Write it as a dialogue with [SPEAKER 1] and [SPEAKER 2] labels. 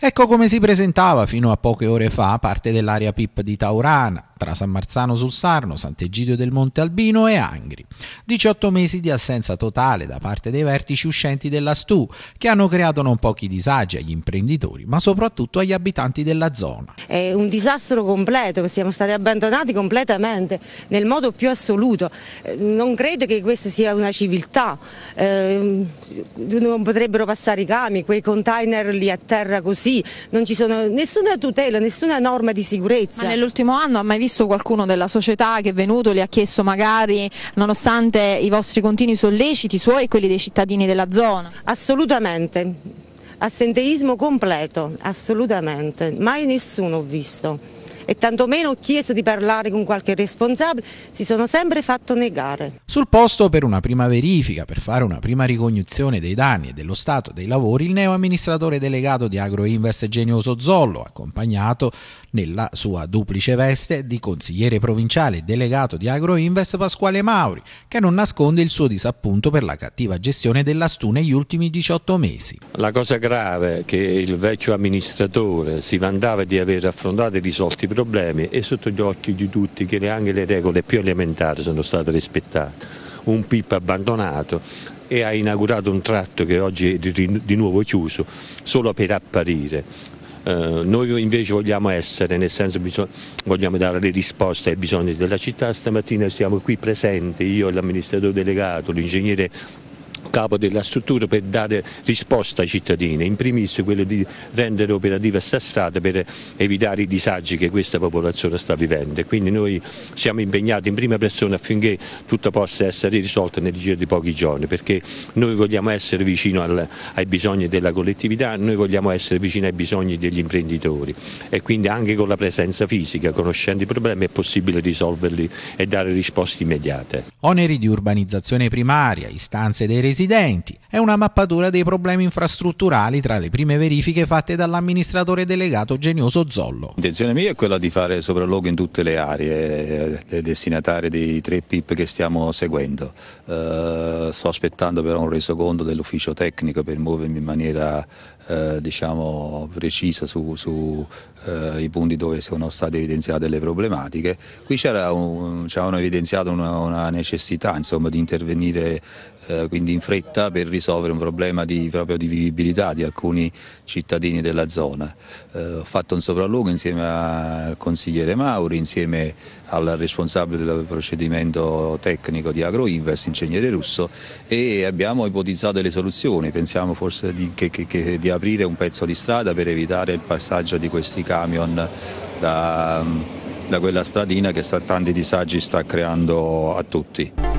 [SPEAKER 1] Ecco come si presentava fino a poche ore fa parte dell'area PIP di Taurana tra San Marzano sul Sarno, Sant'Egidio del Monte Albino e Angri. 18 mesi di assenza totale da parte dei vertici uscenti della STU, che hanno creato non pochi disagi agli imprenditori, ma soprattutto agli abitanti della zona.
[SPEAKER 2] È un disastro completo, siamo stati abbandonati completamente, nel modo più assoluto. Eh, non credo che questa sia una civiltà, eh, non potrebbero passare i cami, quei container lì a terra così, non ci sono nessuna tutela, nessuna norma di sicurezza. Ma nell'ultimo anno ha mai visto visto qualcuno della società che è venuto, gli ha chiesto magari, nonostante i vostri continui solleciti, suoi e quelli dei cittadini della zona? Assolutamente, assenteismo completo, assolutamente, mai nessuno ho visto e tantomeno ho chiesto di parlare con qualche responsabile, si sono sempre fatto negare.
[SPEAKER 1] Sul posto per una prima verifica, per fare una prima ricognizione dei danni e dello stato dei lavori, il neo amministratore delegato di Agroinvest Genioso Zollo, accompagnato nella sua duplice veste di consigliere provinciale e delegato di Agroinvest Pasquale Mauri, che non nasconde il suo disappunto per la cattiva gestione dell'Astu negli ultimi 18 mesi.
[SPEAKER 3] La cosa grave è che il vecchio amministratore si vantava di aver affrontato e risolto i problemi problemi è sotto gli occhi di tutti che neanche le regole più elementari sono state rispettate. Un PIP abbandonato e ha inaugurato un tratto che oggi è di nuovo chiuso solo per apparire. Eh, noi invece vogliamo essere, nel senso vogliamo dare le risposte ai bisogni della città, stamattina siamo qui presenti, io l'amministratore delegato, l'ingegnere capo della struttura per dare risposta ai cittadini, in primis quello di rendere operativa questa strada per evitare i disagi che questa popolazione sta vivendo. Quindi noi siamo impegnati in prima persona affinché tutto possa essere risolto nel giro di pochi giorni, perché noi vogliamo essere vicino al, ai bisogni della collettività, noi vogliamo essere vicino ai bisogni degli imprenditori e quindi anche con la presenza fisica, conoscendo i problemi, è possibile risolverli e dare risposte immediate.
[SPEAKER 1] Oneri di urbanizzazione primaria, istanze dei residenti. È una mappatura dei problemi infrastrutturali tra le prime verifiche fatte dall'amministratore delegato Genioso Zollo.
[SPEAKER 4] L'intenzione mia è quella di fare sopralluogo in tutte le aree eh, destinatarie dei tre PIP che stiamo seguendo. Uh, sto aspettando però un resoconto dell'ufficio tecnico per muovermi in maniera uh, diciamo, precisa sui su, uh, punti dove sono state evidenziate le problematiche. Qui c'era un, c'erano evidenziato una, una necessità insomma, di intervenire quindi in in fretta per risolvere un problema di, proprio di vivibilità di alcuni cittadini della zona. Eh, ho fatto un sopralluogo insieme al consigliere Mauri, insieme al responsabile del procedimento tecnico di Agroinvest, ingegnere russo, e abbiamo ipotizzato delle soluzioni, pensiamo forse di, che, che, che, di aprire un pezzo di strada per evitare il passaggio di questi camion da da quella stradina che sta, tanti disagi sta creando a tutti.